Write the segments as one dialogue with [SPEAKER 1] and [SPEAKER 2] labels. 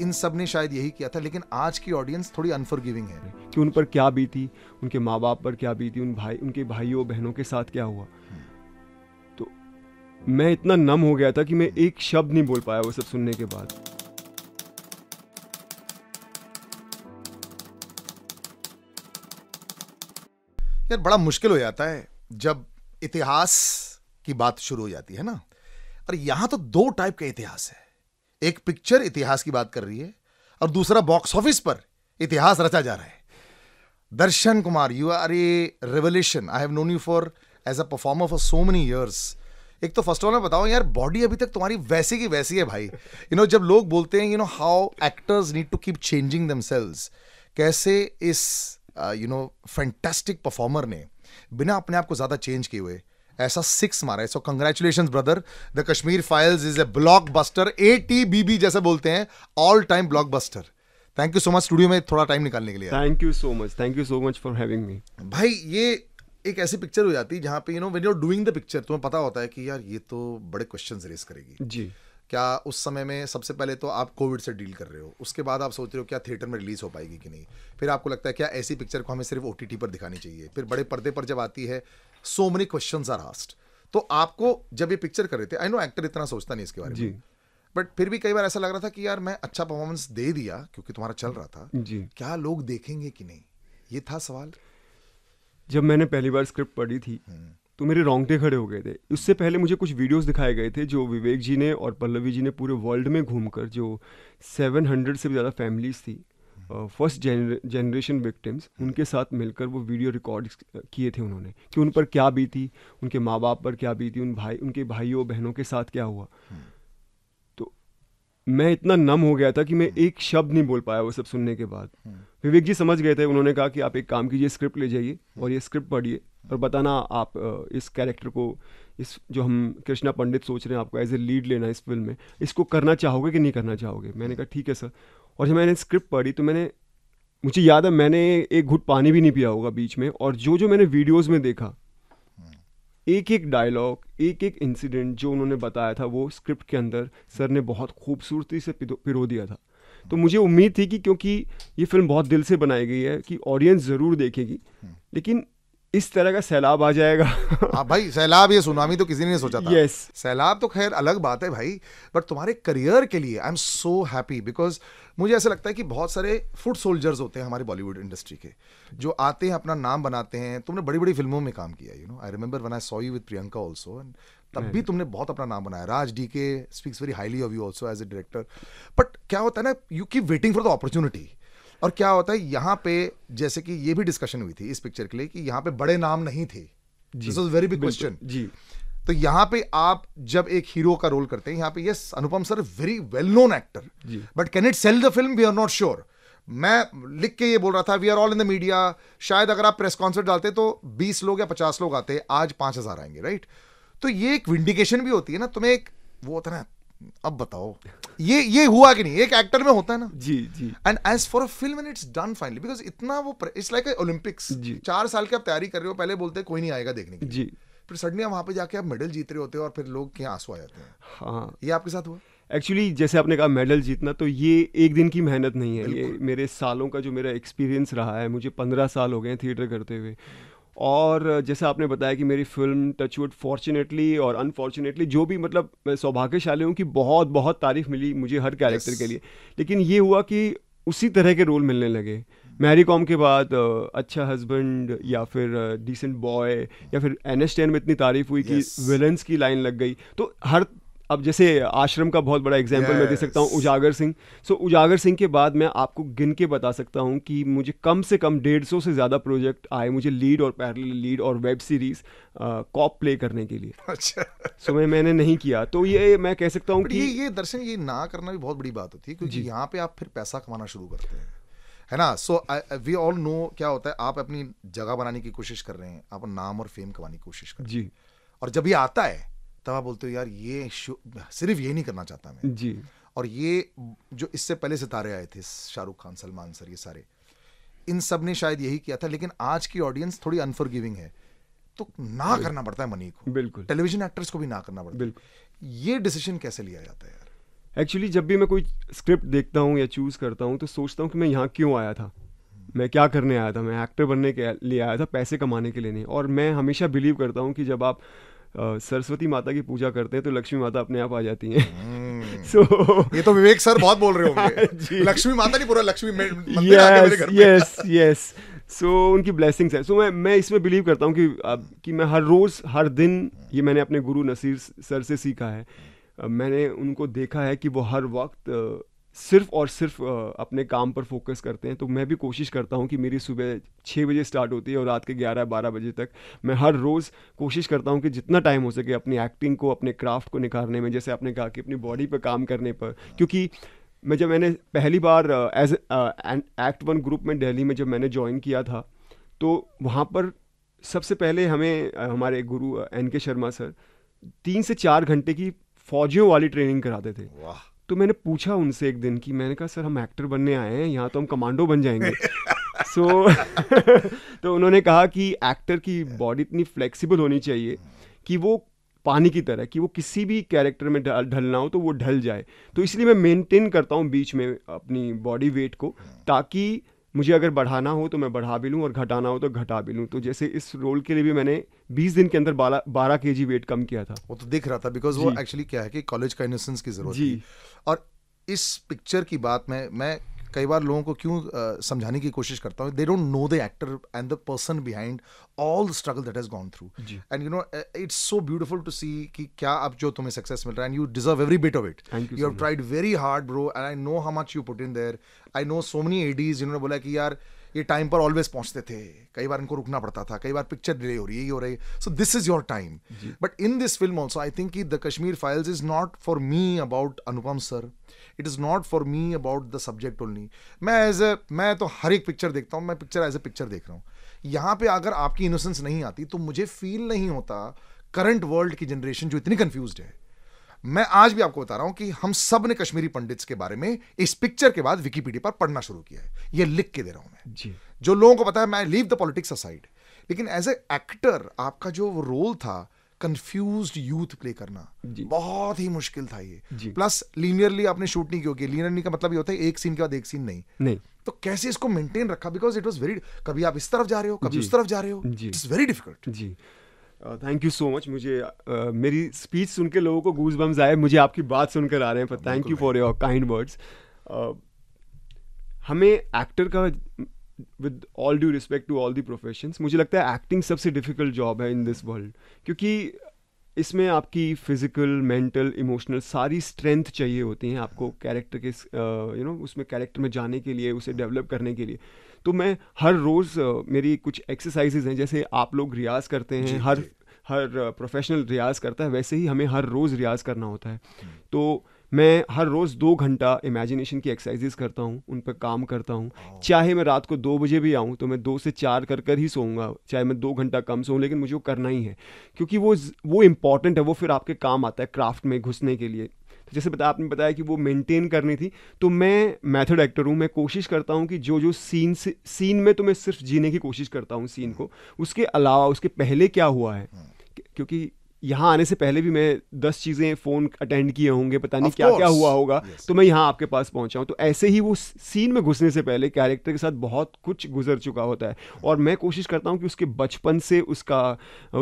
[SPEAKER 1] इन सब ने शायद यही किया था लेकिन आज की ऑडियंस थोड़ी अनफॉरगिविंग है कि उन पर क्या बीती उनके माँ बाप पर क्या बीती उन भाई उनके भाइयों बहनों के साथ क्या हुआ हम्म। तो मैं इतना नम हो गया था कि मैं एक शब्द नहीं बोल पाया वो सब सुनने के बाद
[SPEAKER 2] यार बड़ा मुश्किल हो जाता है जब इतिहास की बात शुरू हो जाती है ना और यहां तो दो टाइप का इतिहास है एक पिक्चर इतिहास की बात कर रही है और दूसरा बॉक्स ऑफिस पर इतिहास रचा जा रहा है Darshan Kumar you are a revolution I have known you for as a performer for so many years एक तो फर्स्ट ऑफ ऑल बताओ यार बॉडी अभी तक तुम्हारी वैसी की वैसी है भाई यू you नो know, जब लोग बोलते हैं you know how actors need to keep changing themselves कैसे इस यू नो फैंटेस्टिक परफॉर्मर ने बिना अपने आप को ज़्यादा चेंज किए हुए ऐसा सिक्स मारा है so congratulation brother the Kashmir files is a blockbuster A T B B जैसे बोलते हैं all time blockbuster thank you so much studio में थोड़ा टाइम निकालने के लिए thank you so much thank you so much for having me भाई ये एक ऐसी पिक्चर हो जाती है जहाँ पे you know when you're doing the picture तुम्हें पता होता है कि यार ये तो बड़े क्वेश्चन रेस करेगी जी क्या उस समय में सबसे पहले तो आप कोविड से डील कर रहे हो उसके बाद आप सोच रहे हो क्या थिएटर में रिलीज़ हो पाएगी कि नहीं फिर आपको लगता है क्या ऐसी पिक्चर को हमें सिर्फ ओ पर दिखानी चाहिए फिर बड़े पर्दे पर जब आती है so many question are asked तो आपको जब ये पिक्चर कर रहे थे आई नो एक्टर इतना सोचता नहीं इसके बारे में बट फिर भी कई बार ऐसा लग रहा था कि यार मैं अच्छा परफॉर्मेंस दे दिया क्योंकि तुम्हारा चल रहा था जी क्या लोग देखेंगे कि नहीं ये था सवाल
[SPEAKER 1] जब मैंने पहली बार स्क्रिप्ट पढ़ी थी हम्म। तो मेरे रोंगटे खड़े हो गए थे उससे पहले मुझे कुछ वीडियोस दिखाए गए थे जो विवेक जी ने और पल्लवी जी ने पूरे वर्ल्ड में घूमकर जो 700 से भी ज़्यादा फैमिलीज थी फर्स्ट जनरेशन विक्टिम्स उनके साथ मिलकर वो वीडियो रिकॉर्ड किए थे उन्होंने कि उन पर क्या बीती उनके माँ बाप पर क्या बीती उन भाई उनके भाइयों बहनों के साथ क्या हुआ हम्म। तो मैं इतना नम हो गया था कि मैं हम्म। एक शब्द नहीं बोल पाया वो सब सुनने के बाद हम्म। विवेक जी समझ गए थे उन्होंने कहा कि आप एक काम कीजिए स्क्रिप्ट ले जाइए और ये स्क्रिप्ट पढ़िए और बताना आप इस कैरेक्टर को इस जो हम कृष्णा पंडित सोच रहे हैं आपको एज ए लीड लेना इस फिल्म में इसको करना चाहोगे कि नहीं करना चाहोगे मैंने कहा ठीक है सर और जब मैंने स्क्रिप्ट पढ़ी तो मैंने मुझे याद है मैंने एक घुट पानी भी नहीं पिया होगा बीच में और जो जो मैंने वीडियोस में देखा एक एक डायलॉग एक एक इंसिडेंट जो उन्होंने बताया था वो स्क्रिप्ट के अंदर सर ने बहुत खूबसूरती से पिरो दिया था तो मुझे उम्मीद थी कि क्योंकि ये फिल्म बहुत दिल से बनाई गई है कि ऑडियंस ज़रूर देखेगी
[SPEAKER 2] लेकिन इस तरह का सैलाब आ जाएगा हाँ भाई सैलाब ये सुनामी तो किसी ने सोचा था यस yes. सैलाब तो खैर अलग बात है भाई बट तुम्हारे करियर के लिए I am so happy because मुझे ऐसा लगता है कि बहुत सारे फुट सोल्जर्स होते हैं हमारे बॉलीवुड इंडस्ट्री के जो आते हैं अपना नाम बनाते हैं तुमने बड़ी बड़ी फिल्मों में काम किया you know I remember one I saw you with Priyanka also and तब भी तुमने बहुत अपना नाम बनाया Raj D K speaks very highly of you also as a director but क्या होता है ना you keep waiting for the opportunity और क्या होता है यहाँ पे जैसे कि ये भी डिस्कशन हुई थी इस पिक्चर के लिए कि यहाँ पे बड़े नाम नहीं थे this was very big question जी तो यहाँ पे आप जब एक हीरो का रोल करते हैं यहाँ पे yes Anupam sir very well known actor but can it sell the film we are not sure मैं लिख के ये बोल रहा था we are all in the media शायद अगर आप प्रेस कॉन्सर्ट डालते तो 20 लोग या 50 लोग आते आज हजार आएंगे राइट तो ये एक विंडिकेशन भी होती है ना तुम्हें एक वो होता है ना अब बताओ ये ये हुआ कि नहीं एक एक्टर में होता है ना जी जी and as for a film and it's done finally because इतना वो इट्स लाइक ओलंपिक्स चार साल की आप तैयारी कर रहे हो पहले बोलते कोई नहीं आएगा देखने के लिए। जी फिर सडनली वहां पे जाके आप मेडल जीत रहे होते हो और फिर लोग क्या आंसू आ जाते हैं
[SPEAKER 1] हाँ ये आपके साथ हुआ एक्चुअली जैसे आपने कहा मेडल जीतना तो ये एक दिन की मेहनत नहीं है ये मेरे सालों का जो मेरा एक्सपीरियंस रहा है मुझे पंद्रह साल हो गए थिएटर करते हुए और जैसा आपने बताया कि मेरी फिल्म टचवुड फॉर्चुनेटली और अनफॉर्चुनेटली जो भी मतलब मैं सौभाग्यशाली हूँ कि बहुत बहुत तारीफ मिली मुझे हर कैरेक्टर yes. के लिए लेकिन ये हुआ कि उसी तरह के रोल मिलने लगे मैरी कॉम के बाद अच्छा हस्बैंड या फिर डिसेंट बॉय या फिर एन एस टेन में इतनी तारीफ हुई yes. कि विलन्स की लाइन लग गई तो हर अब जैसे आश्रम का बहुत बड़ा एग्जाम्पल yes. मैं दे सकता हूँ उजागर सिंह सो so, उजागर सिंह के बाद मैं आपको गिन के बता सकता हूँ कि मुझे कम से कम डेढ़ सौ से ज़्यादा प्रोजेक्ट आए मुझे लीड और पैरल लीड और वेब सीरीज कॉप प्ले करने के लिए अच्छा सो so, मैं मैंने नहीं किया तो
[SPEAKER 2] ये मैं कह सकता हूँ कि ये, ये दर्शन ये ना करना भी बहुत बड़ी बात होती है क्योंकि यहाँ पे आप फिर पैसा कमाना शुरू करते हैं है ना सो वी ऑल नो क्या होता है आप अपनी जगह बनाने की कोशिश कर रहे हैं आप नाम और फेम कमाने की कोशिश कर रहे हैं और जब ये आता है तब आप बोलते हो यार ये सिर्फ ये नहीं करना चाहता मैं जी और ये जो इससे पहले सितारे आए थे शाहरुख खान सलमान सर ये सारे इन सब ने शायद यही किया था लेकिन आज की ऑडियंस थोड़ी अनफॉरगिविंग है तो ना करना पड़ता है मनी को बिल्कुल टेलीविजन एक्टर्स को भी ना करना पड़ता बिल्कुल ये डिसीजन कैसे लिया जाता है यार एक्चुअली जब भी मैं कोई स्क्रिप्ट देखता
[SPEAKER 1] हूँ या चूज़ करता हूँ तो सोचता हूँ कि मैं यहाँ क्यों आया था मैं क्या करने आया था मैं एक्टर बनने के लिए आया था पैसे कमाने के लिए नहीं और मैं हमेशा बिलीव करता हूँ कि जब आप सरस्वती माता की पूजा करते हैं तो लक्ष्मी माता अपने आप आ जाती हैं सो हम्म। so,
[SPEAKER 2] ये तो विवेक सर बहुत बोल रहे होंगे हाँ लक्ष्मी माता नहीं पूरा लक्ष्मी मंदिर
[SPEAKER 1] यस यस सो उनकी ब्लेसिंग्स है सो so, मैं मैं इसमें बिलीव करता हूँ कि अब कि मैं हर रोज़ हर दिन ये मैंने अपने गुरु नसीर सर से सीखा है मैंने उनको देखा है कि वो हर वक्त सिर्फ और सिर्फ अपने काम पर फोकस करते हैं तो मैं भी कोशिश करता हूँ कि मेरी सुबह छः बजे स्टार्ट होती है और रात के ग्यारह बारह बजे तक मैं हर रोज़ कोशिश करता हूँ कि जितना टाइम हो सके अपनी एक्टिंग को अपने क्राफ्ट को निखारने में जैसे आपने कहा कि अपनी बॉडी पर काम करने पर क्योंकि मैं जब मैंने पहली बार एज एक्ट वन ग्रुप में दिल्ली में जब मैंने ज्वाइन किया था तो वहाँ पर सबसे पहले हमें हमारे गुरु एन के शर्मा सर तीन से चार घंटे की फौजियों वाली ट्रेनिंग कराते थे वाह तो मैंने पूछा उनसे एक दिन कि मैंने कहा सर हम एक्टर बनने आए हैं यहाँ तो हम कमांडो बन जाएंगे सो so, तो उन्होंने कहा कि एक्टर की बॉडी इतनी फ्लेक्सिबल होनी चाहिए कि वो पानी की तरह कि वो किसी भी कैरेक्टर में ढलना हो तो वो ढल जाए तो इसलिए मैं मेंटेन करता हूँ बीच में अपनी बॉडी वेट को ताकि मुझे अगर बढ़ाना हो तो मैं बढ़ा भी लूँ और घटाना हो तो घटा भी लूँ तो जैसे इस रोल के लिए भी मैंने बीस दिन के अंदर बारह के जी वेट कम किया था वो तो दिख
[SPEAKER 2] रहा था बिकॉज वो एक्चुअली क्या है कि कॉलेज का इनोसेंस की जरूरत जी और इस पिक्चर की बात में मैं कई बार लोगों को क्यों समझाने की कोशिश करता हूँ they don't know the actor and the person behind all the struggle that has gone through and you know it's so beautiful to see कि क्या अब जो तुम्हें सक्सेस मिल रहा है and you deserve every bit of it you have tried very hard bro and I know how much you put in there I know so many ADs जिन्होंने बोला कि यार ये टाइम पर ऑलवेज पहुंचते थे कई बार इनको रुकना पड़ता था कई बार पिक्चर डिले हो रही है ये हो रही है so this is your time but in this film also I think the Kashmir files is not for me about Anupam sir it is not for me about the subject only मैं as a मैं तो हर एक picture देखता हूँ मैं picture as a picture देख रहा हूँ यहाँ पे अगर आपकी इनोसेंस नहीं आती तो मुझे फील नहीं होता करंट वर्ल्ड की जनरेशन जो इतनी कन्फ्यूज है मैं आज भी आपको बता रहा हूं कि हम सब ने कश्मीरी पंडित्स के बारे में इस पिक्चर के बाद विकीपीडिया पर पढ़ना शुरू किया है ये लिख के दे रहा हूं मैं जी जो लोगों को पता है मैं लीव द पॉलिटिक्स असाइड लेकिन एज ए एक्टर आपका जो रोल था कंफ्यूज यूथ प्ले करना बहुत ही मुश्किल था ये प्लस लीनियरली आपने शूट नहीं क्योंकि लीनियरली का मतलब ये होता है एक सीन के बाद एक सीन नहीं नहीं तो कैसे इसको मेंटेन रखा बिकॉज इट वॉज वेरी कभी आप इस तरफ जा रहे हो कभी उस तरफ
[SPEAKER 1] जा रहे हो इट्स वेरी डिफिकल्ट जी थैंक यू सो मच मुझे uh, मेरी स्पीच सुन के लोगों को गूज बम्स आए मुझे आपकी बात सुनकर आ रहे हैं पर thank you for your kind words हमें एक्टर का with all due respect to all the profession मुझे लगता है एक्टिंग सबसे डिफिकल्ट जॉब है इन दिस वर्ल्ड क्योंकि इसमें आपकी फिजिकल मेंटल इमोशनल सारी स्ट्रेंथ चाहिए होती हैं आपको कैरेक्टर के यू uh, नो उसमें कैरेक्टर में जाने के लिए उसे डेवलप करने के लिए तो मैं हर रोज़ uh, मेरी कुछ एक्सरसाइजेज हैं जैसे आप लोग रियाज़ करते हैं हर हर प्रोफेशनल uh, रियाज़ करता है वैसे ही हमें हर रोज़ रियाज़ करना होता है हम्म। तो मैं हर रोज़ दो घंटा इमेजिनेशन की एक्सरसाइजेस करता हूँ उन पर काम करता हूँ चाहे मैं रात को दो बजे भी आऊँ तो मैं दो से चार कर कर ही सोऊंगा चाहे मैं दो घंटा कम सोऊँ लेकिन मुझे वो करना ही है क्योंकि वो वो इंपॉर्टेंट है वो फिर आपके काम आता है क्राफ्ट में घुसने के लिए तो जैसे बता आपने बताया कि वो मेंटेन करनी थी तो मैं मेथड एक्टर हूँ मैं कोशिश करता हूँ कि जो जो सीन से सीन में तो मैं सिर्फ जीने की कोशिश करता हूँ सीन hmm. को उसके अलावा उसके पहले क्या हुआ है hmm. क्योंकि यहाँ आने से पहले भी मैं दस चीज़ें फ़ोन अटेंड किए होंगे पता नहीं क्या क्या हुआ होगा तो मैं यहाँ आपके पास पहुंचा हूँ तो ऐसे ही वो सीन में घुसने से पहले कैरेक्टर के साथ बहुत कुछ गुजर चुका होता है और मैं कोशिश करता हूँ कि उसके बचपन से उसका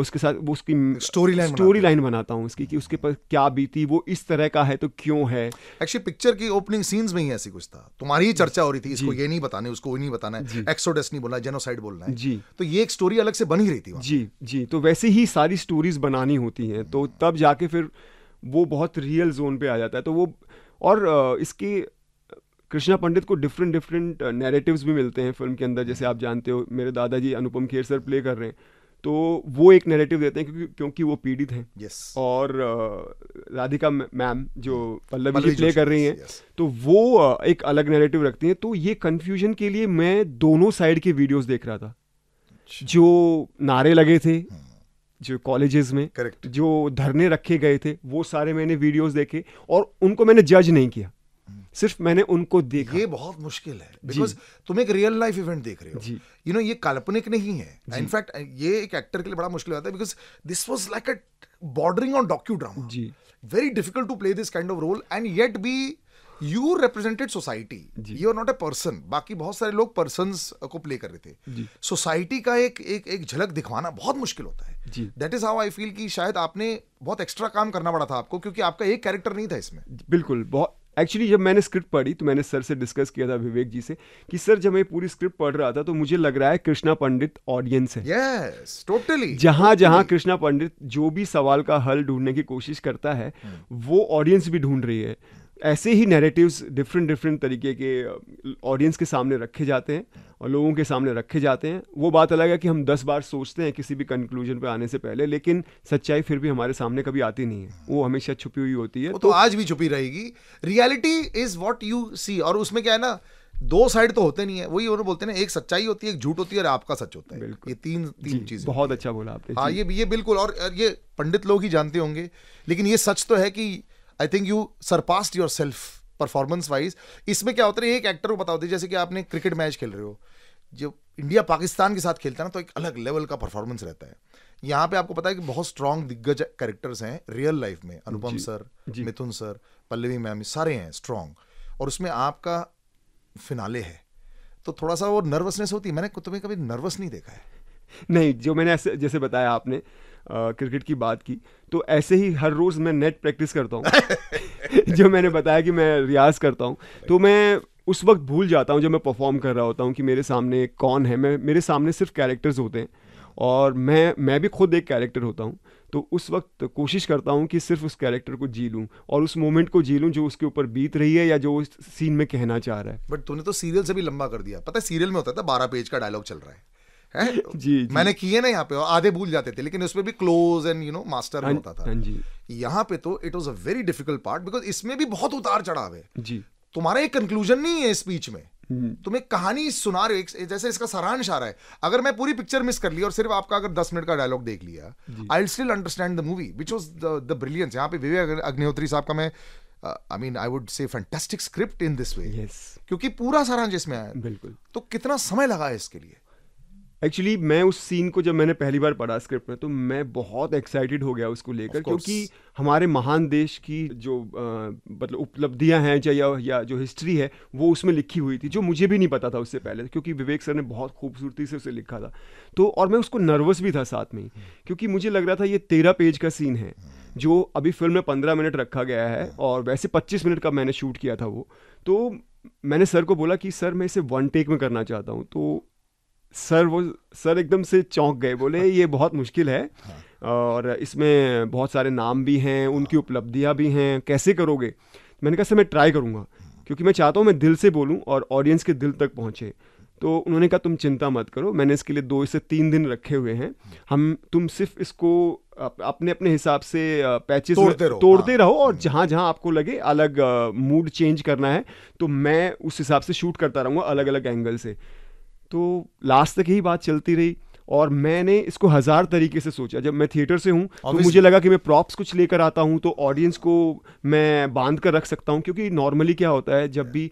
[SPEAKER 1] उसके साथ वो उसकी स्टोरी लाइन स्टोरी लाइन बनाता हूँ उसकी कि उसके
[SPEAKER 2] hmm. पास क्या बीती वो इस तरह का है तो क्यों है एक्चुअली पिक्चर की ओपनिंग सीन्स में ही ऐसी कुछ था तुम्हारी ही चर्चा हो रही थी इसको ये नहीं बताने उसको वो नहीं बताना है एक्सोडेस नहीं बोलना है जेनोसाइड बोलना है जी तो ये एक स्टोरी अलग से बनी रही थी जी जी तो वैसे ही सारी स्टोरीज बनानी होती होती हैं तो तब जाके फिर
[SPEAKER 1] वो बहुत रियल जोन पे आ जाता है तो वो और इसकी कृष्णा पंडित को डिफरेंट डिफरेंट नैरेटिव्स भी मिलते हैं फिल्म के अंदर जैसे आप जानते हो मेरे दादाजी अनुपम खेर सर प्ले कर रहे हैं तो वो एक नैरेटिव देते हैं क्योंकि क्योंकि वो पीड़ित हैं yes. और राधिका मैम जो पल्लवी जी प्ले कर रही हैं yes. तो वो एक अलग नैरेटिव रखती हैं तो ये कन्फ्यूजन के लिए मैं दोनों साइड के वीडियोस देख रहा था अच्छा। जो नारे लगे थे हम्म। जो कॉलेजेस में करेक्ट जो धरने रखे गए थे वो सारे मैंने वीडियोस देखे और उनको मैंने जज नहीं किया हम्म। सिर्फ मैंने उनको देखा
[SPEAKER 2] ये बहुत मुश्किल है बिकॉज तुम एक रियल लाइफ इवेंट देख रहे हो यू नो you know, ये काल्पनिक नहीं है इनफैक्ट ये एक एक्टर के लिए बड़ा मुश्किल होता है because this was like a bordering on docudrama very difficult to play this kind of role and yet be you represented society you are not a person बाकी बहुत सारे लोग पर्सन को प्ले कर रहे थे सोसाइटी का एक एक एक झलक दिखवाना बहुत मुश्किल होता है that is how I feel कि शायद आपने बहुत एक्स्ट्रा काम करना पड़ा था आपको क्योंकि आपका एक कैरेक्टर नहीं था इसमें
[SPEAKER 1] बिल्कुल बहुत एक्चुअली जब मैंने स्क्रिप्ट पढ़ी तो मैंने सर से डिस्कस किया था विवेक जी से कि सर जब मैं पूरी स्क्रिप्ट पढ़ रहा था तो मुझे लग रहा है कृष्णा पंडित ऑडियंस है
[SPEAKER 2] यस टोटली जहां जहां
[SPEAKER 1] कृष्णा पंडित जो भी सवाल का हल ढूंढने की कोशिश करता है हम्म। वो ऑडियंस भी ढूंढ रही है ऐसे ही नैरेटिव्स डिफरेंट डिफरेंट तरीके के ऑडियंस के सामने रखे जाते हैं और लोगों के सामने रखे जाते हैं वो बात अलग है कि हम दस बार सोचते हैं किसी भी कंक्लूजन पे आने से पहले लेकिन सच्चाई फिर भी हमारे सामने कभी आती नहीं है
[SPEAKER 2] वो हमेशा छुपी हुई होती है तो, तो आज भी छुपी रहेगी reality is what you see और उसमें क्या है ना दो साइड तो होते नहीं है वही उन्होंने बोलते हैं एक सच्चाई होती है एक झूठ होती है और आपका सच होता है ये तीन तीन चीज बहुत अच्छा बोला आपने हाँ ये ये बिल्कुल और ये पंडित लोग ही जानते होंगे लेकिन ये सच तो है कि I think you surpassed yourself performance wise इसमें क्या होता है एक एक्टर को बता जैसे कि आपने क्रिकेट मैच खेल रहे हो जब इंडिया पाकिस्तान के साथ खेलता है ना तो एक अलग लेवल का परफॉर्मेंस रहता है यहाँ पे आपको पता है कि बहुत स्ट्रॉन्ग दिग्गज कैरेक्टर्स हैं रियल लाइफ में Anupam sir Mithun sir Pallavi ma'am सारे हैं स्ट्रॉन्ग और उसमें आपका फिनाले है तो थोड़ा सा वो नर्वसनेस होती है मैंने तुम्हें कभी नर्वस नहीं देखा है
[SPEAKER 1] नहीं जो मैंने ऐसे जैसे बताया आपने क्रिकेट की बात की तो ऐसे ही हर रोज़ मैं नेट प्रैक्टिस करता हूँ जो मैंने बताया कि मैं रियाज करता हूँ तो मैं उस वक्त भूल जाता हूँ जब मैं परफॉर्म कर रहा होता हूँ कि मेरे सामने कौन है मैं मेरे सामने सिर्फ कैरेक्टर्स होते हैं और मैं मैं भी खुद एक कैरेक्टर होता हूँ तो उस वक्त कोशिश करता हूँ कि सिर्फ उस कैरेक्टर को जी लूँ और उस मोमेंट को जी लूँ जो उसके ऊपर बीत रही है या जो उस सीन में कहना चाह रहा है
[SPEAKER 2] बट तूने तो सीरियल से भी लंबा कर दिया पता है सीरियल में होता था बारह पेज का डायलॉग चल रहा है है जी, जी मैंने किए ना यहाँ पे आधे भूल जाते थे लेकिन उसमें भी close and you know master होता था हाँ यहाँ पे तो it was a very difficult part because इसमें भी बहुत उतार चढ़ाव है जी तुम्हारा एक कंक्लूजन नहीं है स्पीच में हम्म. तुम एक कहानी सुना रहे हो जैसे इसका सारांश आ रहा है अगर मैं पूरी पिक्चर मिस कर ली और सिर्फ आपका अगर दस मिनट का डायलॉग देख लिया I still understand the movie which was the brilliance यहाँ पे विवेक अग्निहोत्री साहब का मैं I mean I would say fantastic script in this way क्योंकि पूरा सारांश इसमें आया बिल्कुल तो कितना समय लगा है इसके लिए एक्चुअली मैं उस
[SPEAKER 1] सीन को जब मैंने पहली बार पढ़ा स्क्रिप्ट में तो मैं बहुत एक्साइटेड हो गया उसको लेकर क्योंकि हमारे महान देश की जो मतलब उपलब्धियां हैं या या जो हिस्ट्री है वो उसमें लिखी हुई थी जो मुझे भी नहीं पता था उससे पहले क्योंकि विवेक सर ने बहुत खूबसूरती से उसे लिखा था तो और मैं उसको नर्वस भी था साथ में हम्म। क्योंकि मुझे लग रहा था ये तेरह पेज का सीन है जो अभी फिल्म में पंद्रह मिनट रखा गया है हम्म। और वैसे पच्चीस मिनट का मैंने शूट किया था वो तो मैंने सर को बोला कि सर मैं इसे वन टेक में करना चाहता हूँ तो सर वो सर एकदम से चौंक गए बोले ये बहुत मुश्किल है हाँ। और इसमें बहुत सारे नाम भी हैं उनकी उपलब्धियाँ भी हैं कैसे करोगे मैंने कहा सर मैं ट्राई करूँगा क्योंकि मैं चाहता हूँ मैं दिल से बोलूँ और ऑडियंस के दिल तक पहुँचे तो उन्होंने कहा तुम चिंता मत करो मैंने इसके लिए दो से तीन दिन रखे हुए हैं हम तुम सिर्फ इसको अपने अपने हिसाब से पैचेस तोड़ते रहो तोड़ते हाँ। रहो और जहाँ हम्म। जहाँ आपको लगे अलग मूड चेंज करना है तो मैं उस हिसाब से शूट करता रहूँगा अलग अलग एंगल से तो लास्ट तक यही बात चलती रही और मैंने इसको हज़ार तरीके से सोचा जब मैं थिएटर से हूँ तो मुझे लगा कि मैं प्रॉप्स कुछ लेकर आता हूँ तो ऑडियंस को मैं बांध कर रख सकता हूँ क्योंकि नॉर्मली क्या होता है जब भी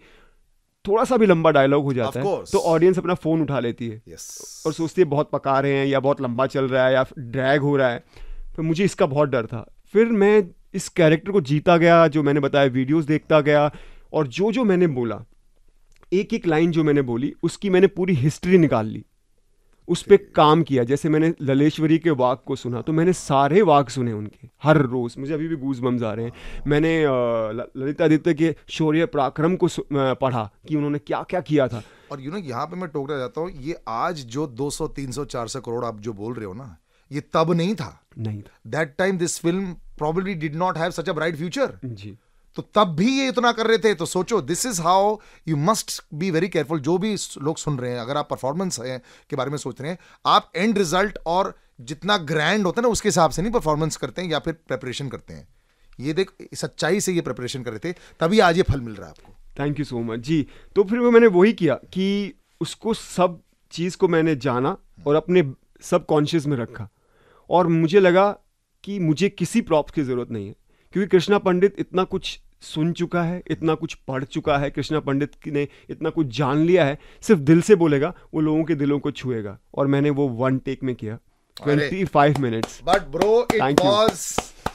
[SPEAKER 1] थोड़ा सा भी लंबा डायलॉग हो जाता है तो ऑडियंस अपना फ़ोन उठा लेती है yes. और सोचती है बहुत पका रहे हैं या बहुत लंबा चल रहा है या ड्रैग हो रहा है तो मुझे इसका बहुत डर था फिर मैं इस कैरेक्टर को जीता गया जो मैंने बताया वीडियोस देखता गया और जो जो मैंने बोला एक एक लाइन जो मैंने बोली उसकी मैंने पूरी हिस्ट्री निकाल ली उस पर काम किया जैसे मैंने ललेश्वरी के वाक को सुना तो मैंने सारे वाक सुने उनके हर रोज़ मुझे अभी भी गूज बम्स आ रहे हैं मैंने ललितादित्य के शौर्य पराक्रम को पढ़ा कि
[SPEAKER 2] उन्होंने क्या क्या किया था और यू नो यहाँ पे मैं टोकरा जाता हूँ ये आज जो 200 300 400 करोड़ आप जो बोल रहे हो ना ये तब नहीं था नहीं था that time this film probably did not have such a bright future जी तो तब भी ये इतना कर रहे थे तो सोचो this is how you must be very careful जो भी लोग सुन रहे हैं अगर आप परफॉर्मेंस के बारे में सोच रहे हैं आप एंड रिजल्ट और जितना ग्रैंड होता है ना उसके हिसाब से नहीं परफॉर्मेंस करते हैं या फिर प्रेपरेशन करते हैं ये देख सच्चाई से ये प्रेपरेशन कर रहे थे तभी आज ये फल मिल रहा है आपको थैंक यू सो मच जी
[SPEAKER 1] तो फिर मैंने वही किया कि उसको सब चीज़ को मैंने जाना और अपने सब कॉन्शियस में रखा और मुझे लगा कि मुझे किसी प्रॉप्स की ज़रूरत नहीं है क्योंकि कृष्णा पंडित इतना कुछ सुन चुका है इतना कुछ पढ़ चुका है कृष्णा पंडित ने इतना कुछ जान लिया है सिर्फ दिल से बोलेगा वो लोगों के दिलों को छुएगा और मैंने वो वन टेक में किया twenty five minute
[SPEAKER 2] but bro it was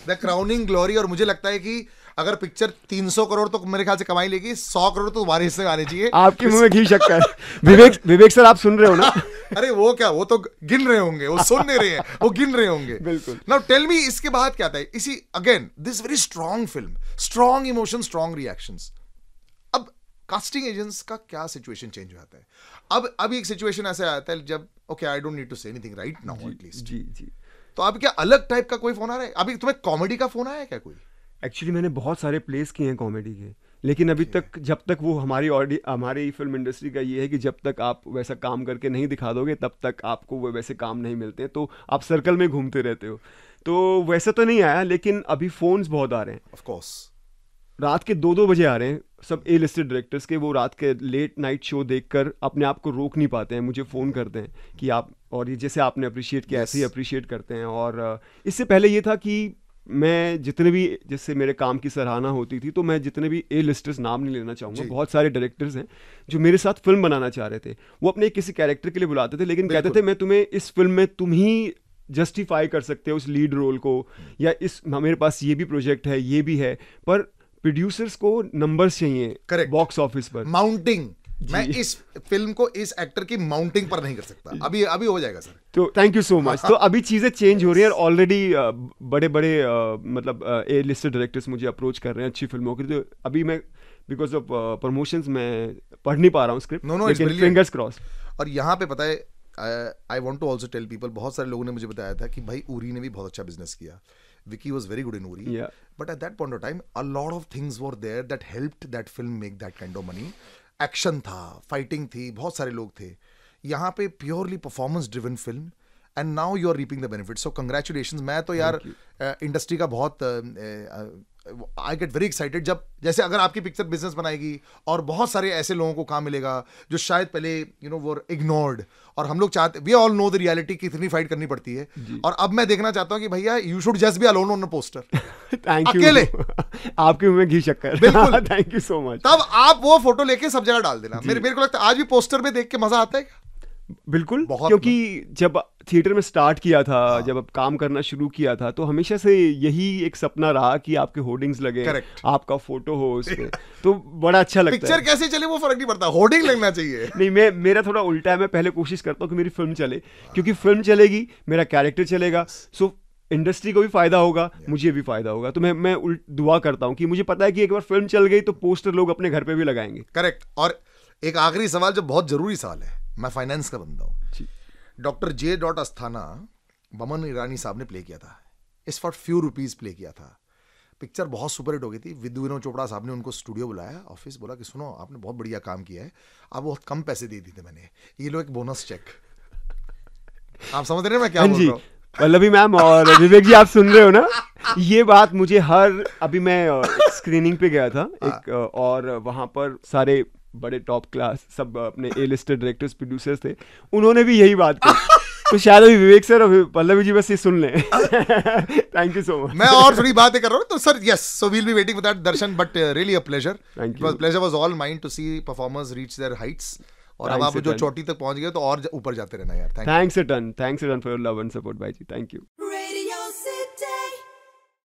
[SPEAKER 2] the crowning glory और मुझे लगता है कि अगर पिक्चर 300 करोड़ तो मेरे ख्याल से कमाई लेगी 100 करोड़ तो तुम्हारे हिस्से आने चाहिए आपके मुंह में घी शक्कर
[SPEAKER 1] विवेक विवेक सर आप सुन रहे हो ना
[SPEAKER 2] अरे वो क्या वो तो गिन रहे होंगे वो सुन नहीं रहे हैं वो गिन रहे होंगे बिल्कुल नाउ टेल मी इसके बाद क्या था इसी again this very strong film strong emotion strong reaction अब कास्टिंग एजेंट्स का क्या सिचुएशन चेंज हो जाता है अब अब एक सिचुएशन ऐसा आता है जब okay I don't need to say anything right now at least जी जी तो अब क्या अलग टाइप का कोई फोन आ रहा है अभी तुम्हें कॉमेडी का फोन आया क्या कोई
[SPEAKER 1] एक्चुअली मैंने बहुत सारे प्लेस किए हैं कॉमेडी के लेकिन अभी तक जब तक वो हमारी ऑडी हमारी फिल्म इंडस्ट्री का ये है कि जब तक आप वैसा काम करके नहीं दिखा दोगे तब तक आपको वो वैसे काम नहीं मिलते तो आप सर्कल में घूमते रहते हो तो वैसा तो नहीं आया लेकिन अभी फ़ोन्स बहुत आ रहे हैं ऑफ कोर्स रात के दो दो बजे आ रहे हैं सब ए लिस्टेड डायरेक्टर्स के वो रात के लेट नाइट शो देखकर अपने आप को रोक नहीं पाते हैं मुझे फ़ोन करते हैं कि आप और ये जैसे आपने अप्रिशिएट किया ऐसे ही अप्रिशिएट करते हैं और इससे पहले ये था कि मैं जितने भी जैसे मेरे काम की सराहना होती थी तो मैं जितने भी ए लिस्टर्स नाम नहीं लेना चाहूँगा बहुत सारे डायरेक्टर्स हैं जो मेरे साथ फिल्म बनाना चाह रहे थे वो अपने किसी कैरेक्टर के लिए बुलाते थे लेकिन कहते थे मैं तुम्हें इस फिल्म में तुम ही जस्टिफाई कर सकते हो उस लीड रोल को या इस मेरे पास ये भी प्रोजेक्ट है ये भी है पर प्रोड्यूसर्स को नंबर्स चाहिए करेक्ट बॉक्स ऑफिस पर माउंटिंग
[SPEAKER 2] मैं इस फिल्म को इस एक्टर की माउंटिंग पर नहीं कर सकता अभी अभी हो जाएगा सर
[SPEAKER 1] तो थैंक यू सो मच तो अभी चीज़ें चेंज हो रही हैं ऑलरेडी बड़े बड़े मतलब ए लिस्ट डायरेक्टर्स मुझे अप्रोच कर रहे हैं अच्छी फिल्मों की तो अभी मैं बिकॉज ऑफ प्रमोशन मैं पढ़ नहीं पा रहा हूँ script no no fingers cross
[SPEAKER 2] और यहाँ पे पता है I want to also tell people बहुत सारे लोगों ने मुझे बताया था कि भाई उरी ने भी बहुत अच्छा बिजनेस किया Vicky was very good in Uri but at that point of time a a of things war there that help that film make that kind of money action था फाइटिंग थी बहुत सारे लोग थे यहाँ पे purely performance driven film and now you are reaping the benefit so congratulation मैं तो यार इंडस्ट्री का बहुत आई गेट वेरी एक्साइटेड जब जैसे अगर आपकी पिक्चर बिजनेस बनाएगी और बहुत सारे ऐसे लोगों को काम मिलेगा जो शायद पहले यू नो वो इग्नोर्ड और हम लोग चाहते we all know the reality की इतनी फाइट करनी पड़ती है और अब मैं देखना चाहता हूँ कि भैया you should just be alone on poster thank you अकेले आपके मुंह में घी शक्कर बिल्कुल थैंक यू सो मच तब आप वो फोटो लेके सब जगह डाल देना मेरे मेरे को लगता है आज भी पोस्टर में देख के मजा आता है बिल्कुल क्योंकि जब
[SPEAKER 1] थिएटर में स्टार्ट किया था हाँ। जब अब काम करना शुरू किया था तो हमेशा से यही एक सपना रहा कि आपके होर्डिंग्स लगे Correct. आपका फोटो हो उसमें तो बड़ा अच्छा लगता पिक्चर है कैसे
[SPEAKER 2] चले वो फर्क नहीं पड़ता होर्डिंग
[SPEAKER 1] लगना चाहिए नहीं मैं मेरा थोड़ा उल्टा है मैं पहले कोशिश करता हूँ कि मेरी फिल्म चले क्योंकि फिल्म चलेगी मेरा कैरेक्टर चलेगा सो इंडस्ट्री को भी फायदा होगा मुझे भी फायदा होगा तो मैं मैं
[SPEAKER 2] दुआ करता हूँ कि मुझे पता है कि एक बार फिल्म चल गई तो पोस्टर लोग अपने घर पे भी लगाएंगे करेक्ट और एक आखिरी सवाल जो बहुत जरूरी सवाल है मैं फाइनेंस का बंदा हूँ डॉक्टर जे डॉट अस्थाना बमन ईरानी साहब ने प्ले किया था इस फॉर फ्यू रुपीज़ प्ले किया था पिक्चर बहुत सुपर हिट हो गई थी विद्यु विनोद चोपड़ा साहब ने उनको स्टूडियो बुलाया ऑफिस बोला कि सुनो आपने बहुत बढ़िया काम किया है आप बहुत कम पैसे दे दिए थे मैंने ये लो एक बोनस चेक आप समझ रहे हैं मैं क्या हाँ बोल रहा हूँ
[SPEAKER 1] पल्लवी मैम और विवेक जी आप सुन रहे हो ना ये बात मुझे हर अभी मैं स्क्रीनिंग पे गया था हाँ। एक और वहाँ पर सारे बड़े टॉप क्लास सब अपने ए लिस्टेड डायरेक्टर्स प्रोड्यूसर्स थे उन्होंने भी यही बात की तो शायद अभी विवेक सर और पल्लवी जी बस ये सुन लें थैंक
[SPEAKER 2] यू सो मच मैं और थोड़ी बातें कर रहा हूँ तो sir yes so we'll be waiting for that darshan but really a pleasure thank you pleasure was all mine to see performers reach their heights और अब आप जो चोटी तक पहुंच गए तो और ऊपर जाते रहना यार thanks a ton thanks a ton
[SPEAKER 1] for your love and support भाई जी थैंक
[SPEAKER 2] यू